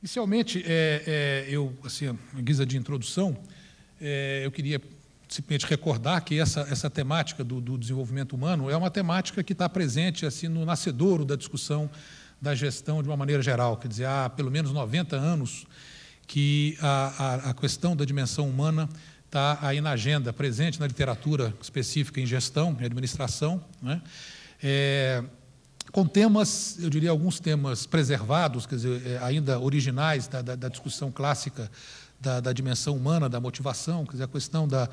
Inicialmente, é, é, eu, assim, em guisa de introdução, é, eu queria simplesmente recordar que essa, essa temática do, do desenvolvimento humano é uma temática que está presente assim no nascedouro da discussão da gestão de uma maneira geral, quer dizer, há pelo menos 90 anos que a, a, a questão da dimensão humana está aí na agenda, presente na literatura específica em gestão e administração, né? É, com temas, eu diria, alguns temas preservados, quer dizer, eh, ainda originais da, da, da discussão clássica da, da, dimensão humana, da motivação, quer dizer, a questão da,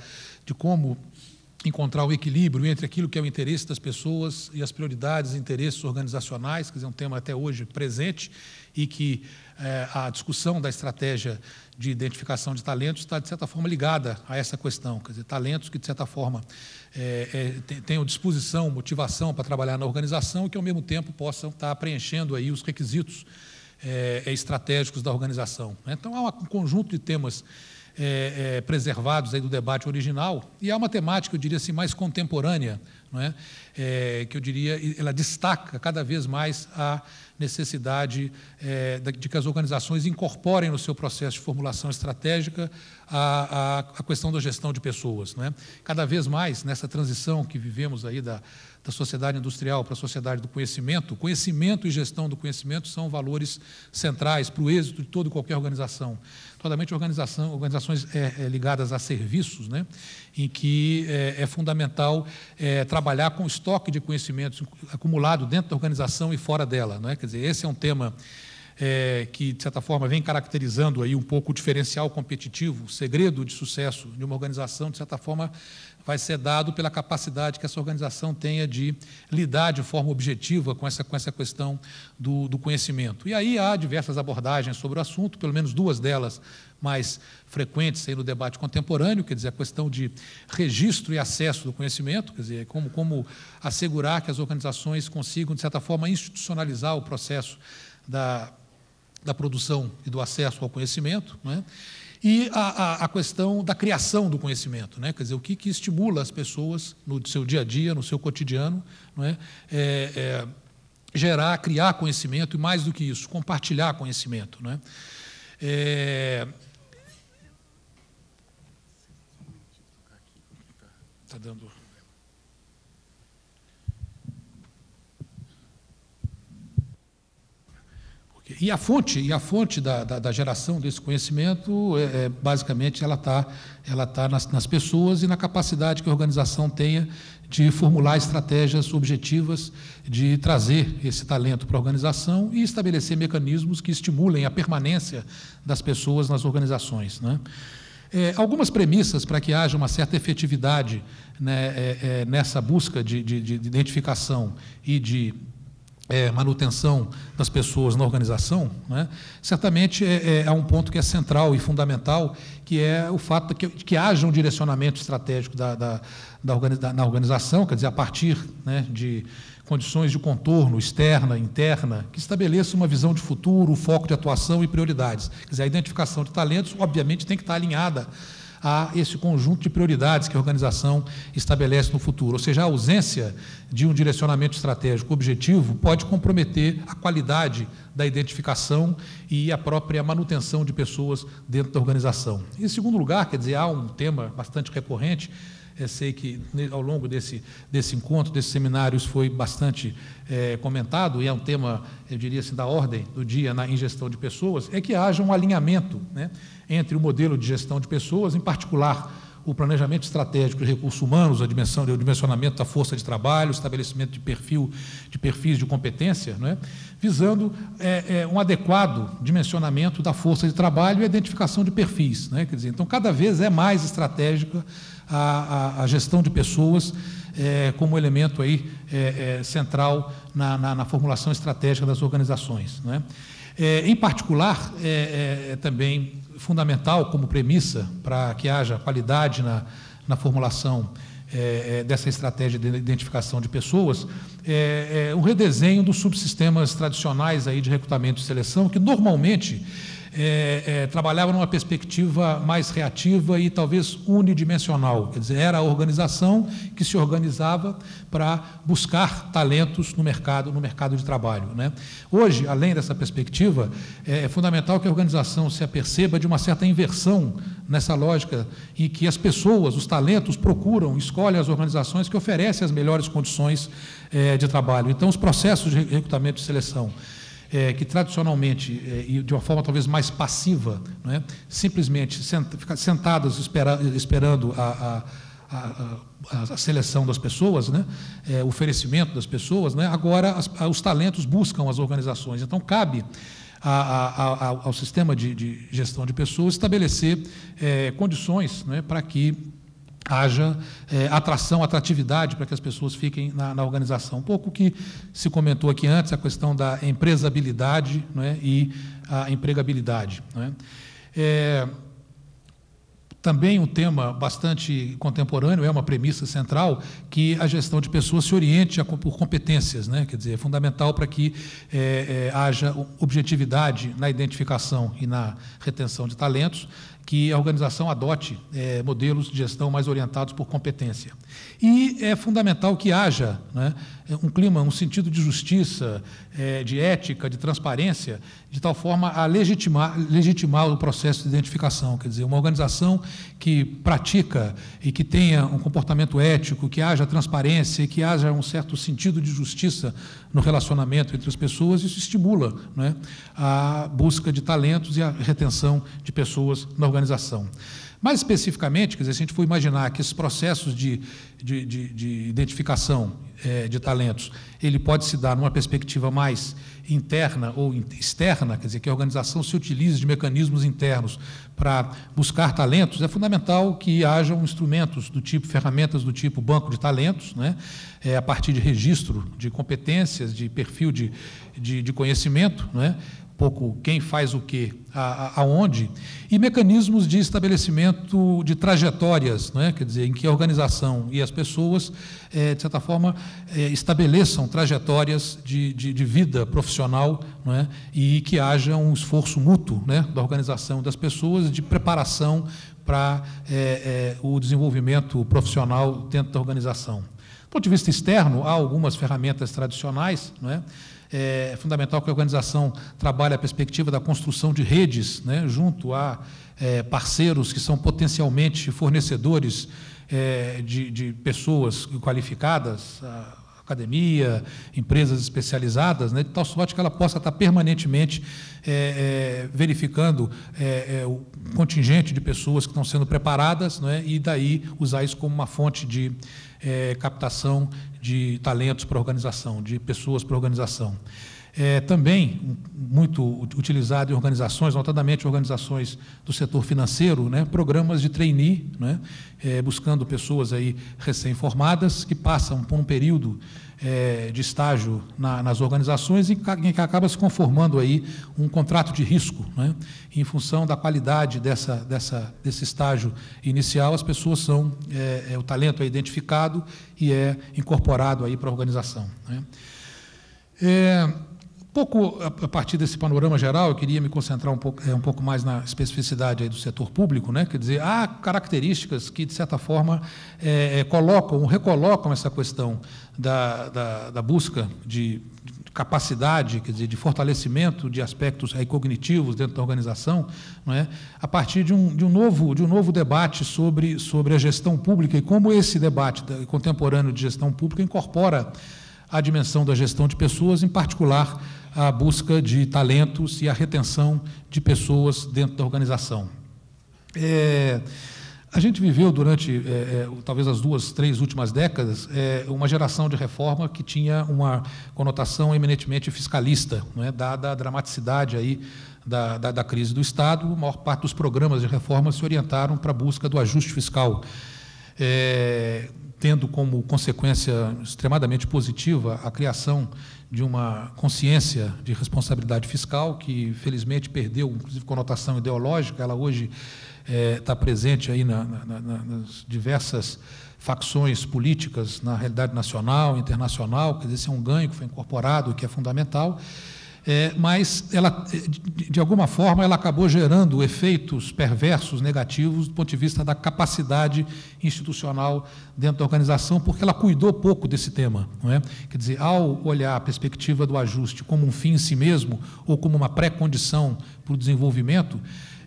de como encontrar o equilíbrio entre aquilo que é o interesse das pessoas e as prioridades e interesses organizacionais, quer dizer, um tema até hoje presente e que é, a discussão da estratégia de identificação de talentos está, de certa forma, ligada a essa questão. Quer dizer, talentos que, de certa forma, é, é, tenham disposição, motivação para trabalhar na organização e que, ao mesmo tempo, possam estar preenchendo aí os requisitos é, é, estratégicos da organização. Então, há um conjunto de temas é, é, preservados aí do debate original e há uma temática, eu diria assim, mais contemporânea, não é? é que eu diria, ela destaca cada vez mais a necessidade é, de que as organizações incorporem no seu processo de formulação estratégica a, a, a questão da gestão de pessoas. Né? Cada vez mais, nessa transição que vivemos aí da, da sociedade industrial para a sociedade do conhecimento, conhecimento e gestão do conhecimento são valores centrais para o êxito de toda e qualquer organização particularmente organização, organizações é, é, ligadas a serviços, né, em que é, é fundamental é, trabalhar com estoque de conhecimentos acumulado dentro da organização e fora dela. é? Quer dizer, esse é um tema é, que, de certa forma, vem caracterizando aí um pouco o diferencial competitivo, o segredo de sucesso de uma organização, de certa forma, vai ser dado pela capacidade que essa organização tenha de lidar de forma objetiva com essa, com essa questão do, do conhecimento. E aí há diversas abordagens sobre o assunto, pelo menos duas delas mais frequentes aí no debate contemporâneo, quer dizer, a questão de registro e acesso do conhecimento, quer dizer, como, como assegurar que as organizações consigam, de certa forma, institucionalizar o processo da da produção e do acesso ao conhecimento, né? e a, a, a, questão da criação do conhecimento, né? quer dizer, o que, que estimula as pessoas no seu dia a dia, no seu cotidiano, né? É, é, gerar, criar conhecimento e, mais do que isso, compartilhar conhecimento. Né? É... é tá dando... E a fonte, e a fonte da, da, da geração desse conhecimento, é, é basicamente, ela está ela tá nas, nas pessoas e na capacidade que a organização tenha de formular estratégias objetivas, de trazer esse talento para a organização e estabelecer mecanismos que estimulem a permanência das pessoas nas organizações. Né? É, algumas premissas para que haja uma certa efetividade né, é, é, nessa busca de, de, de identificação e de é, manutenção das pessoas na organização, né, certamente é, é, há é um ponto que é central e fundamental, que é o fato de que, que haja um direcionamento estratégico da, da, da na organização, quer dizer, a partir né, de condições de contorno externa, interna, que estabeleça uma visão de futuro, foco de atuação e prioridades. Quer dizer, a identificação de talentos, obviamente, tem que estar alinhada a esse conjunto de prioridades que a organização estabelece no futuro. Ou seja, a ausência de um direcionamento estratégico objetivo pode comprometer a qualidade da identificação e a própria manutenção de pessoas dentro da organização. Em segundo lugar, quer dizer, há um tema bastante recorrente é sei que ao longo desse, desse encontro, desses seminários, foi bastante é, comentado, e é um tema, eu diria assim, da ordem do dia na em gestão de pessoas, é que haja um alinhamento né, entre o modelo de gestão de pessoas, em particular o planejamento estratégico de recursos humanos, a dimensão, o dimensionamento da força de trabalho, o estabelecimento de perfil, de perfis de competência, não é? visando é, é, um adequado dimensionamento da força de trabalho e a identificação de perfis. Não é? Quer dizer, então, cada vez é mais estratégica a, a, a gestão de pessoas é, como elemento aí, é, é, central na, na, na, formulação estratégica das organizações. Né? É, em particular, é, é, é, também fundamental como premissa para que haja qualidade na, na formulação dessa estratégia de identificação de pessoas, é, o redesenho dos subsistemas tradicionais aí de recrutamento e seleção, que normalmente é, é, trabalhava numa perspectiva mais reativa e talvez unidimensional, quer dizer, era a organização que se organizava para buscar talentos no mercado, no mercado de trabalho. Né? Hoje, além dessa perspectiva, é, é fundamental que a organização se aperceba de uma certa inversão nessa lógica em que as pessoas, os talentos, procuram, escolhem as organizações que oferecem as melhores condições é, de trabalho. Então, os processos de recrutamento e seleção é, que tradicionalmente, é, e de uma forma talvez mais passiva, é? simplesmente sent, ficar sentadas espera, esperando a, a, a, a, seleção das pessoas, né? É, o oferecimento das pessoas, né? agora as, os talentos buscam as organizações. Então, cabe ao sistema de, de, gestão de pessoas estabelecer é, condições né? para que haja é, atração, atratividade para que as pessoas fiquem na, na, organização. Um pouco que se comentou aqui antes, a questão da empresabilidade é, e a empregabilidade. É. é, também um tema bastante contemporâneo, é uma premissa central, que a gestão de pessoas se oriente a, por competências, né? quer dizer, é fundamental para que é, é, haja objetividade na identificação e na retenção de talentos, que a organização adote é, modelos de gestão mais orientados por competência. E é fundamental que haja né, um clima, um sentido de justiça, é, de ética, de transparência, de tal forma a legitimar, legitimar o processo de identificação. Quer dizer, uma organização que pratica e que tenha um comportamento ético, que haja transparência, que haja um certo sentido de justiça no relacionamento entre as pessoas, isso estimula né, a busca de talentos e a retenção de pessoas na organização. Mais especificamente, quer dizer, se a gente for imaginar que esses processos de, de, de, de identificação é, de talentos, ele pode se dar numa perspectiva mais interna ou externa, quer dizer, que a organização se utilize de mecanismos internos para buscar talentos, é fundamental que hajam instrumentos do tipo, ferramentas do tipo banco de talentos, né? É, a partir de registro de competências, de perfil de, de, de conhecimento, né? pouco quem faz o que, aonde, e mecanismos de estabelecimento de trajetórias, é quer dizer, em que a organização e as pessoas, é, de certa forma, é, estabeleçam trajetórias de, de, de vida profissional é e que haja um esforço mútuo né? da organização das pessoas de preparação para é, o desenvolvimento profissional dentro da organização. Do ponto de vista externo, há algumas ferramentas tradicionais, não é? É fundamental que a organização trabalhe a perspectiva da construção de redes, né, junto a é, parceiros que são potencialmente fornecedores é, de, de, pessoas qualificadas, academia, empresas especializadas, né, de tal sorte que ela possa estar permanentemente é, é, verificando é, é, o contingente de pessoas que estão sendo preparadas né, e daí usar isso como uma fonte de é, captação de talentos para organização, de pessoas para organização. É, também muito utilizado em organizações, notadamente organizações do setor financeiro, né, programas de trainee, né, é, buscando pessoas aí recém-formadas que passam por um período é, de estágio na, nas organizações e que acaba se conformando aí um contrato de risco. Né, em função da qualidade dessa, dessa, desse estágio inicial, as pessoas são, é, é o talento é identificado e é incorporado aí para a organização. Né. É, Pouco a partir desse panorama geral, eu queria me concentrar um pouco, é, um pouco mais na especificidade do setor público, né? quer dizer, há características que, de certa forma, é, é colocam, recolocam essa questão da, da, da busca de capacidade, quer dizer, de fortalecimento de aspectos aí cognitivos dentro da organização, não é? a partir de um, de um, novo, de um novo debate sobre, sobre a gestão pública e como esse debate contemporâneo de gestão pública incorpora a dimensão da gestão de pessoas, em particular a busca de talentos e a retenção de pessoas dentro da organização. É, a gente viveu durante é, é talvez as duas, três últimas décadas é, uma geração de reforma que tinha uma conotação eminentemente fiscalista, é? dada a dramaticidade aí da, da, da, crise do Estado, a maior parte dos programas de reforma se orientaram para a busca do ajuste fiscal, é, tendo como consequência extremadamente positiva a criação de uma consciência de responsabilidade fiscal que, felizmente, perdeu, inclusive, conotação ideológica. Ela hoje é, está presente aí na, na, na, nas diversas facções políticas na realidade nacional, internacional. Quer dizer, esse é um ganho que foi incorporado, que é fundamental é, mas ela, é, de alguma forma, ela acabou gerando efeitos perversos, negativos, do ponto de vista da capacidade institucional dentro da organização, porque ela cuidou pouco desse tema. Não é? Quer dizer, ao olhar a perspectiva do ajuste como um fim em si mesmo, ou como uma pré-condição para o desenvolvimento,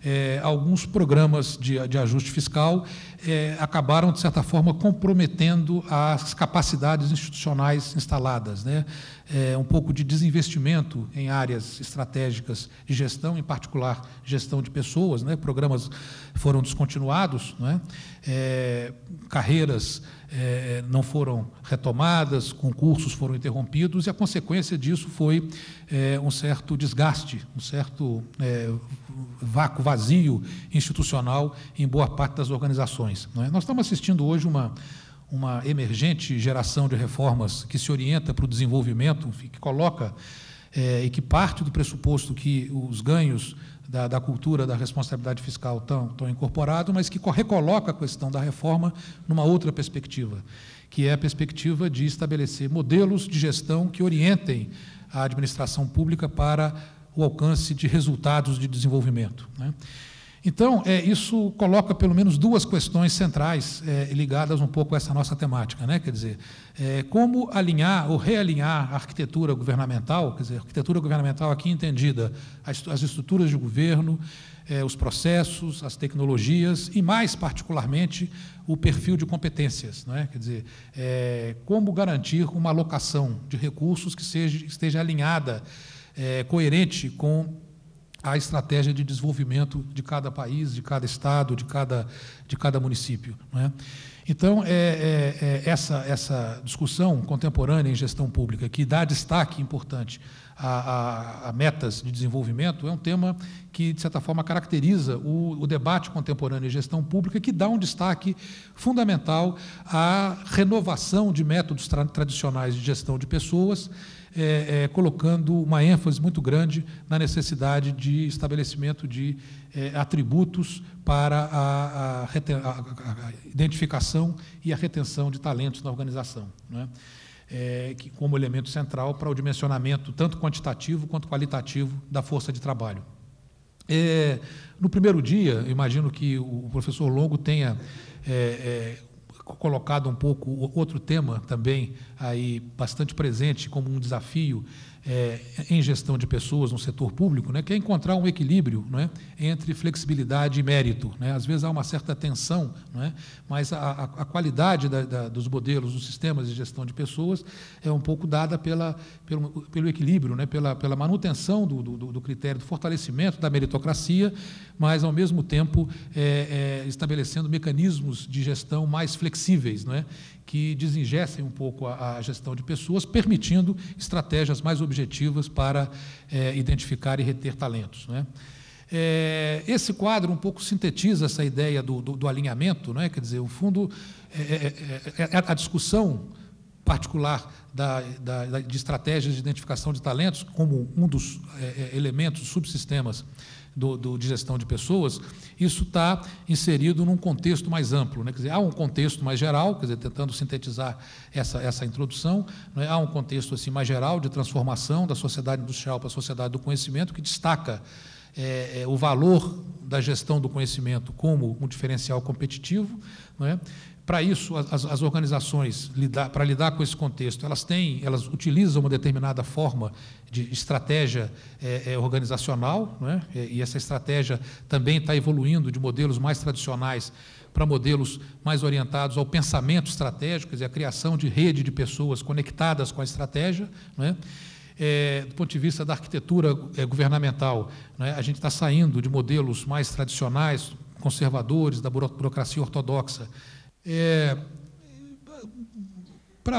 é, alguns programas de, de ajuste fiscal é, acabaram, de certa forma, comprometendo as capacidades institucionais instaladas. Né? é, um pouco de desinvestimento em áreas estratégicas de gestão, em particular gestão de pessoas, né? programas foram descontinuados, né? É, carreiras é, não foram retomadas, concursos foram interrompidos, e a consequência disso foi é, um certo desgaste, um certo é, vácuo, vazio institucional em boa parte das organizações. Né? Nós estamos assistindo hoje uma uma emergente geração de reformas que se orienta para o desenvolvimento, que coloca é, e que parte do pressuposto que os ganhos da, da cultura da responsabilidade fiscal estão, estão incorporados, mas que recoloca a questão da reforma numa outra perspectiva, que é a perspectiva de estabelecer modelos de gestão que orientem a administração pública para o alcance de resultados de desenvolvimento. Né? Então, é, isso coloca pelo menos duas questões centrais é, ligadas um pouco a essa nossa temática, né? Quer dizer, é, como alinhar ou realinhar a arquitetura governamental, quer dizer, a arquitetura governamental aqui entendida as, as estruturas de governo, é, os processos, as tecnologias e mais particularmente o perfil de competências, né? Quer dizer, é, como garantir uma alocação de recursos que seja esteja alinhada, é, coerente com a estratégia de desenvolvimento de cada país, de cada estado, de cada, de cada município. É? Então, é, é, é, essa, essa discussão contemporânea em gestão pública, que dá destaque importante a, a, a, metas de desenvolvimento, é um tema que, de certa forma, caracteriza o, o debate contemporâneo em gestão pública, que dá um destaque fundamental à renovação de métodos tra tradicionais de gestão de pessoas, é, é, colocando uma ênfase muito grande na necessidade de estabelecimento de é, atributos para a, a, a, identificação e a retenção de talentos na organização. É? é, que, como elemento central para o dimensionamento tanto quantitativo quanto qualitativo da força de trabalho. É, no primeiro dia, imagino que o professor Longo tenha é, é colocado um pouco outro tema também aí bastante presente como um desafio é, em gestão de pessoas no setor público, né, que é encontrar um equilíbrio né, entre flexibilidade e mérito. Né? Às vezes há uma certa tensão, né, mas a, a, a qualidade da, da, dos modelos, dos sistemas de gestão de pessoas é um pouco dada pela, pelo, pelo equilíbrio, né, pela, pela manutenção do, do, do critério, do fortalecimento da meritocracia, mas, ao mesmo tempo, é, é, estabelecendo mecanismos de gestão mais flexíveis. Né? que desingessem um pouco a, a gestão de pessoas, permitindo estratégias mais objetivas para é, identificar e reter talentos. Né? É, esse quadro um pouco sintetiza essa ideia do, do, do alinhamento, né? quer dizer, o fundo, é, é, é, é a discussão particular da, da, de estratégias de identificação de talentos como um dos elementos, subsistemas do, do, de gestão de pessoas, isso está inserido num contexto mais amplo. Né? Quer dizer, há um contexto mais geral, quer dizer, tentando sintetizar essa, essa introdução, né? há um contexto assim, mais geral de transformação da sociedade industrial para a sociedade do conhecimento, que destaca é, é, o valor da gestão do conhecimento como um diferencial competitivo. Né? Para isso, as, as organizações, lidar, para lidar com esse contexto, elas têm, elas utilizam uma determinada forma de estratégia é, é, organizacional, né? e essa estratégia também está evoluindo de modelos mais tradicionais para modelos mais orientados ao pensamento estratégico, quer dizer, a criação de rede de pessoas conectadas com a estratégia. Né? É, do ponto de vista da arquitetura é, governamental, né? a gente está saindo de modelos mais tradicionais, conservadores, da burocracia ortodoxa, é,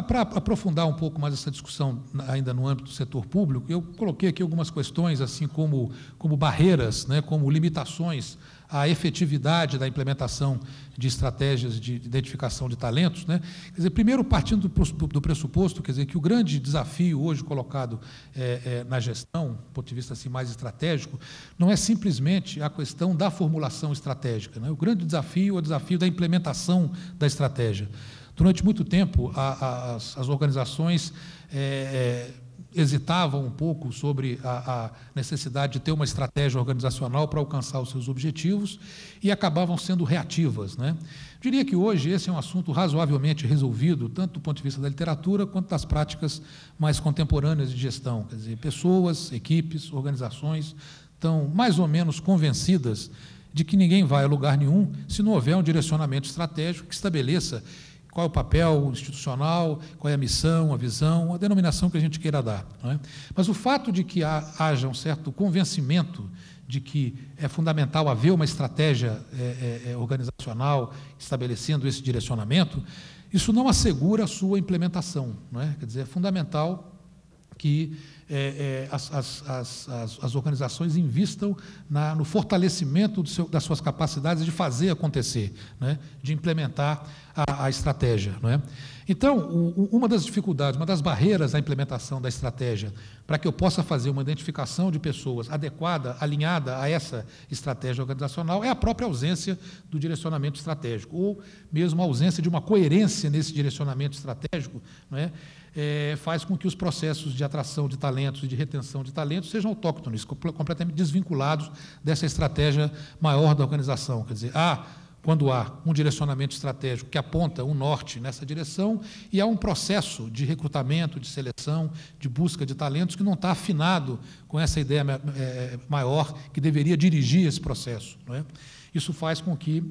para aprofundar um pouco mais essa discussão ainda no âmbito do setor público, eu coloquei aqui algumas questões, assim como, como barreiras, né, como limitações à efetividade da implementação de estratégias de identificação de talentos. Né? Quer dizer, primeiro, partindo do, do pressuposto, quer dizer, que o grande desafio hoje colocado é, é, na gestão, do ponto de vista assim, mais estratégico, não é simplesmente a questão da formulação estratégica. Né? O grande desafio é o desafio da implementação da estratégia. Durante muito tempo, a, a, as organizações é, é, hesitavam um pouco sobre a, a, necessidade de ter uma estratégia organizacional para alcançar os seus objetivos e acabavam sendo reativas. Né? Diria que hoje esse é um assunto razoavelmente resolvido, tanto do ponto de vista da literatura quanto das práticas mais contemporâneas de gestão. Quer dizer, pessoas, equipes, organizações estão mais ou menos convencidas de que ninguém vai a lugar nenhum se não houver um direcionamento estratégico que estabeleça qual é o papel institucional, qual é a missão, a visão, a denominação que a gente queira dar. É? Mas o fato de que haja um certo convencimento de que é fundamental haver uma estratégia é, é, é organizacional estabelecendo esse direcionamento, isso não assegura a sua implementação. É? Quer dizer, é fundamental que é, é, as, as, as, as, organizações invistam na, no fortalecimento seu, das suas capacidades de fazer acontecer, né, de implementar a, a estratégia. É? Então, o, uma das dificuldades, uma das barreiras à implementação da estratégia, para que eu possa fazer uma identificação de pessoas adequada, alinhada a essa estratégia organizacional, é a própria ausência do direcionamento estratégico, ou mesmo a ausência de uma coerência nesse direcionamento estratégico, é? é, faz com que os processos de atração de talento talentos e de retenção de talentos sejam autóctones, completamente desvinculados dessa estratégia maior da organização. Quer dizer, há, quando há um direcionamento estratégico que aponta um norte nessa direção, e há um processo de recrutamento, de seleção, de busca de talentos que não está afinado com essa ideia eh, eh, maior que deveria dirigir esse processo. É? Isso faz com que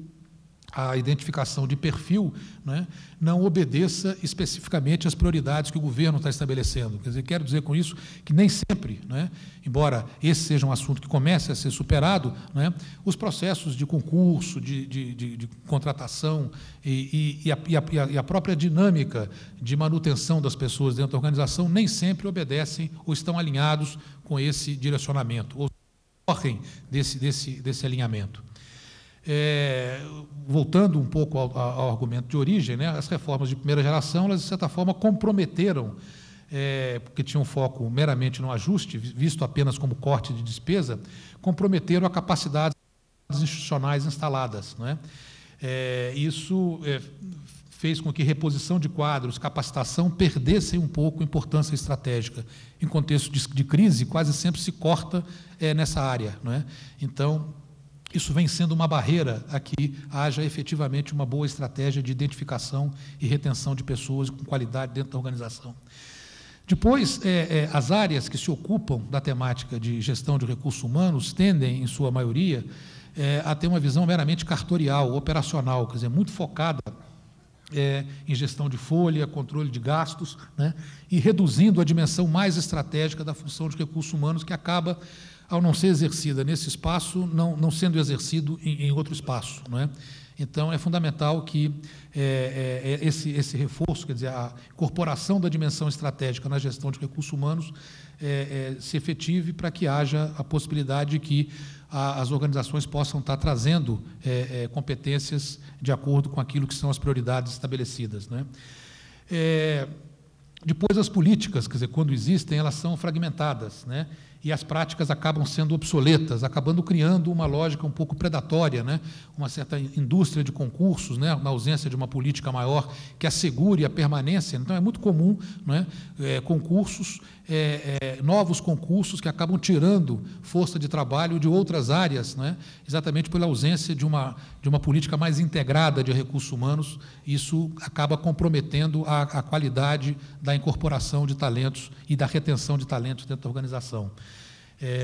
a identificação de perfil né, não obedeça especificamente às prioridades que o governo está estabelecendo. Quer dizer, quero dizer com isso que nem sempre, né, embora esse seja um assunto que comece a ser superado, né, os processos de concurso, de, de, de, de contratação e, e, a, e, a, e, a, própria dinâmica de manutenção das pessoas dentro da organização nem sempre obedecem ou estão alinhados com esse direcionamento, ou correm desse, desse, desse alinhamento é, voltando um pouco ao, ao, argumento de origem, né, as reformas de primeira geração, elas, de certa forma, comprometeram, é, porque tinham foco meramente no ajuste, visto apenas como corte de despesa, comprometeram a capacidade das institucionais instaladas. Né? É, isso é, fez com que reposição de quadros, capacitação, perdessem um pouco importância estratégica. Em contexto de, de crise, quase sempre se corta é, nessa área. Né? Então, isso vem sendo uma barreira a que haja efetivamente uma boa estratégia de identificação e retenção de pessoas com qualidade dentro da organização. Depois, é, é, as áreas que se ocupam da temática de gestão de recursos humanos tendem, em sua maioria, é, a ter uma visão meramente cartorial, operacional, quer dizer, muito focada é, em gestão de folha, controle de gastos, né, e reduzindo a dimensão mais estratégica da função de recursos humanos, que acaba ao não ser exercida nesse espaço, não, não sendo exercido em, em outro espaço. Não é? Então, é fundamental que é, é, é esse, esse, reforço, quer dizer, a incorporação da dimensão estratégica na gestão de recursos humanos é, é se efetive para que haja a possibilidade de que a, as organizações possam estar trazendo é, competências de acordo com aquilo que são as prioridades estabelecidas. é depois, as políticas, quer dizer, quando existem, elas são fragmentadas, né? e as práticas acabam sendo obsoletas, acabando criando uma lógica um pouco predatória, né? uma certa indústria de concursos, né? na ausência de uma política maior que assegure a permanência. Então, é muito comum né? É, concursos, é, é, novos concursos que acabam tirando força de trabalho de outras áreas, né? exatamente pela ausência de uma, de uma política mais integrada de recursos humanos. Isso acaba comprometendo a, a qualidade da da incorporação de talentos e da retenção de talentos dentro da organização. É,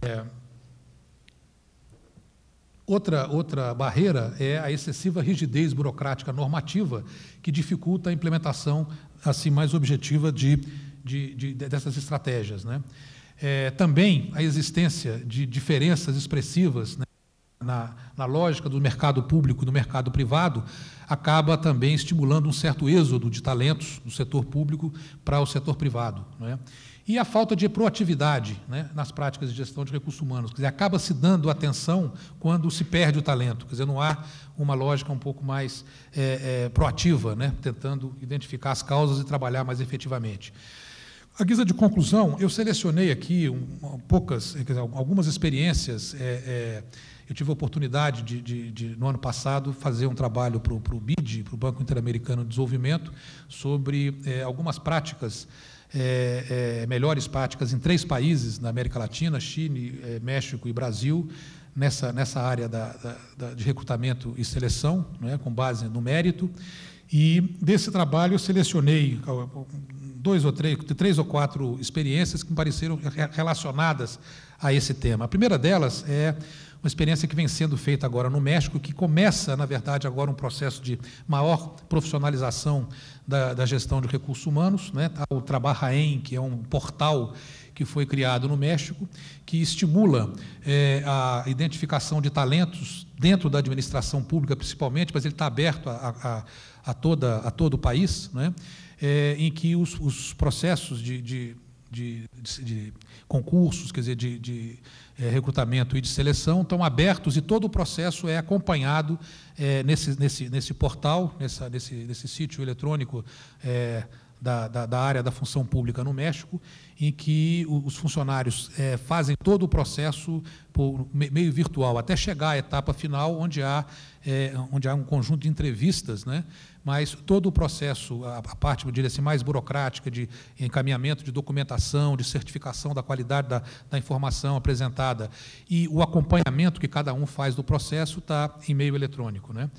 Outra, outra barreira é a excessiva rigidez burocrática normativa que dificulta a implementação assim mais objetiva de, de, de dessas estratégias. Né? É, também a existência de diferenças expressivas né? na, na lógica do mercado público e do mercado privado, acaba também estimulando um certo êxodo de talentos do setor público para o setor privado. Não é? E a falta de proatividade né, nas práticas de gestão de recursos humanos. Quer dizer, acaba se dando atenção quando se perde o talento. Quer dizer, não há uma lógica um pouco mais é, é, proativa, né, tentando identificar as causas e trabalhar mais efetivamente. A guisa de conclusão, eu selecionei aqui um, poucas, dizer, algumas experiências é, é eu tive a oportunidade de, de, de no ano passado, fazer um trabalho para o BID, para o Banco Interamericano de Desenvolvimento, sobre é, algumas práticas, é, é, melhores práticas em três países na América Latina, Chile, é, México e Brasil, nessa, nessa área da, da, da, de recrutamento e seleção, é com base no mérito. E desse trabalho eu selecionei dois ou três, três ou quatro experiências que me pareceram relacionadas a esse tema. A primeira delas é uma experiência que vem sendo feita agora no México, que começa, na verdade, agora um processo de maior profissionalização da, da gestão de recursos humanos. Né? Tá o em, que é um portal que foi criado no México, que estimula é, a identificação de talentos dentro da administração pública, principalmente, mas ele está aberto a, a, a, toda, a todo o país, né? É, em que os, os processos de, de de, de, de, concursos, quer dizer, de, de, é, recrutamento e de seleção estão abertos e todo o processo é acompanhado é, nesse, nesse, nesse portal, nessa, nesse, nesse sítio eletrônico eh, da, da, da, área da função pública no México, em que os funcionários é, fazem todo o processo por meio virtual, até chegar à etapa final, onde há, é, onde há um conjunto de entrevistas, né? mas todo o processo, a, a parte, eu diria assim, mais burocrática, de encaminhamento de documentação, de certificação da qualidade da, da informação apresentada e o acompanhamento que cada um faz do processo está em meio eletrônico. Né?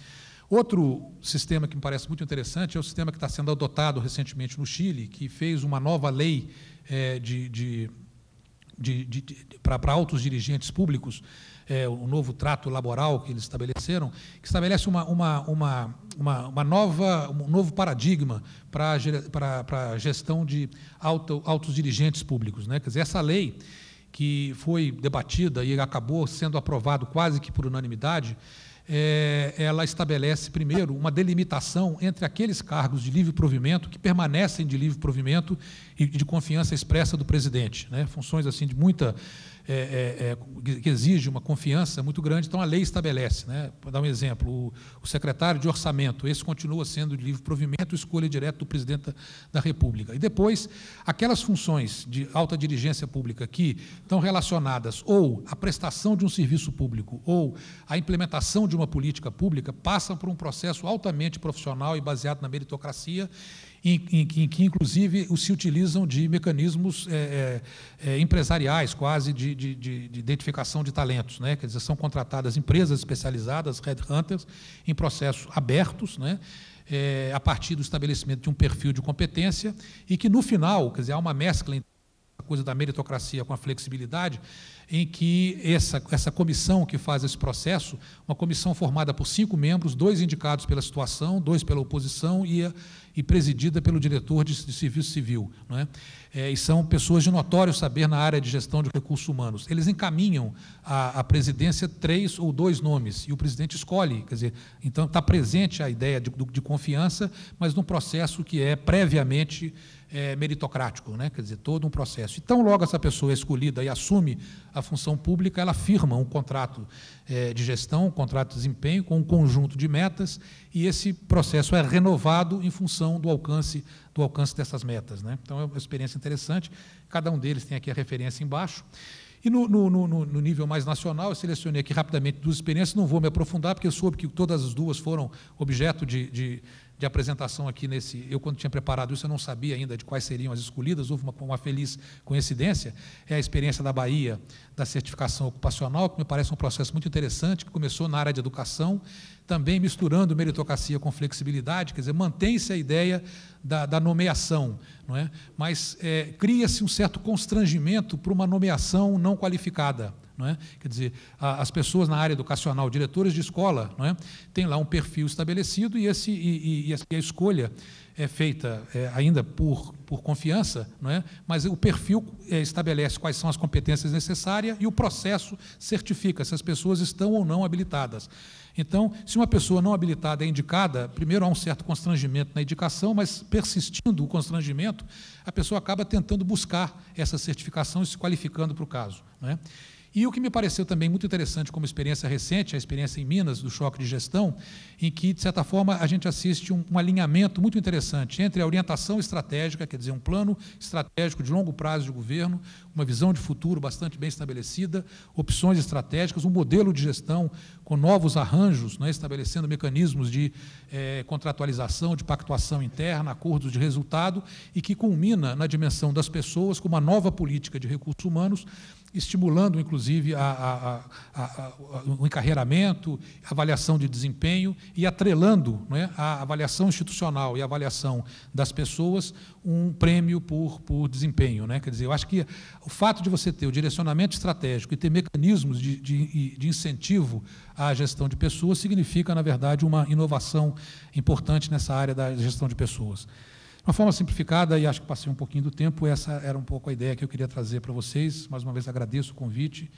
Outro sistema que me parece muito interessante é o sistema que está sendo adotado recentemente no Chile, que fez uma nova lei é, de, de, de, de para altos dirigentes públicos, é, o novo trato laboral que eles estabeleceram, que estabelece uma, uma, uma, uma, uma nova, um novo paradigma para, para, para a gestão de alto, altos dirigentes públicos. Né? Quer dizer, essa lei que foi debatida e acabou sendo aprovado quase que por unanimidade, é, ela estabelece, primeiro, uma delimitação entre aqueles cargos de livre provimento que permanecem de livre provimento e de confiança expressa do presidente. Né? Funções assim de muita é, é, é que exige uma confiança muito grande, então a lei estabelece. Né? Vou dar um exemplo: o, o secretário de orçamento, esse continua sendo de livre provimento, escolha direta do presidente da, da República. E depois, aquelas funções de alta dirigência pública que estão relacionadas ou à prestação de um serviço público ou à implementação de uma política pública passam por um processo altamente profissional e baseado na meritocracia em, em, em, que, inclusive, se utilizam de mecanismos é, é, é empresariais, quase de, de, de, de, identificação de talentos. Né? Quer dizer, são contratadas empresas especializadas, headhunters, em processos abertos, né? É, a partir do estabelecimento de um perfil de competência, e que, no final, quer dizer, há uma mescla entre a coisa da meritocracia com a flexibilidade, em que essa, essa comissão que faz esse processo, uma comissão formada por cinco membros, dois indicados pela situação, dois pela oposição e, a, e presidida pelo diretor de, de serviço civil. Não é? é? e são pessoas de notório saber na área de gestão de recursos humanos. Eles encaminham à, presidência três ou dois nomes e o presidente escolhe. Quer dizer, então está presente a ideia de, de, de confiança, mas num processo que é previamente é, meritocrático, né? quer dizer, todo um processo. Então, logo essa pessoa é escolhida e assume a função pública, ela firma um contrato é, de gestão, um contrato de desempenho, com um conjunto de metas, e esse processo é renovado em função do alcance do alcance dessas metas. Né? Então, é uma experiência interessante. Cada um deles tem aqui a referência embaixo. E no, no, no, no, nível mais nacional, eu selecionei aqui rapidamente duas experiências, não vou me aprofundar, porque eu soube que todas as duas foram objeto de, de, de apresentação aqui nesse. Eu, quando tinha preparado isso, eu não sabia ainda de quais seriam as escolhidas, houve uma, uma feliz coincidência. É a experiência da Bahia da certificação ocupacional, que me parece um processo muito interessante, que começou na área de educação, também misturando meritocracia com flexibilidade, quer dizer, mantém-se a ideia da, da, nomeação, não é? mas é, cria-se um certo constrangimento para uma nomeação não qualificada. Não é? Quer dizer, a, as pessoas na área educacional, diretores de escola, não é? tem lá um perfil estabelecido e, esse, e, e, e a escolha é feita é, ainda por, por confiança, não é? mas o perfil é, estabelece quais são as competências necessárias e o processo certifica se as pessoas estão ou não habilitadas. Então, se uma pessoa não habilitada é indicada, primeiro há um certo constrangimento na indicação, mas persistindo o constrangimento, a pessoa acaba tentando buscar essa certificação e se qualificando para o caso. Não é? E o que me pareceu também muito interessante como experiência recente, a experiência em Minas, do choque de gestão, em que, de certa forma, a gente assiste um, um alinhamento muito interessante entre a orientação estratégica, quer dizer, um plano estratégico de longo prazo de governo, uma visão de futuro bastante bem estabelecida, opções estratégicas, um modelo de gestão com novos arranjos, né, estabelecendo mecanismos de é, contratualização, de pactuação interna, acordos de resultado, e que culmina na dimensão das pessoas com uma nova política de recursos humanos, estimulando, inclusive, a, a, a, o encarreiramento, avaliação de desempenho e atrelando né, a avaliação institucional e a avaliação das pessoas um prêmio por, por desempenho. Né? Quer dizer, eu acho que o fato de você ter o direcionamento estratégico e ter mecanismos de, de, de incentivo à gestão de pessoas significa, na verdade, uma inovação importante nessa área da gestão de pessoas. De uma forma simplificada, e acho que passei um pouquinho do tempo, essa era um pouco a ideia que eu queria trazer para vocês. Mais uma vez agradeço o convite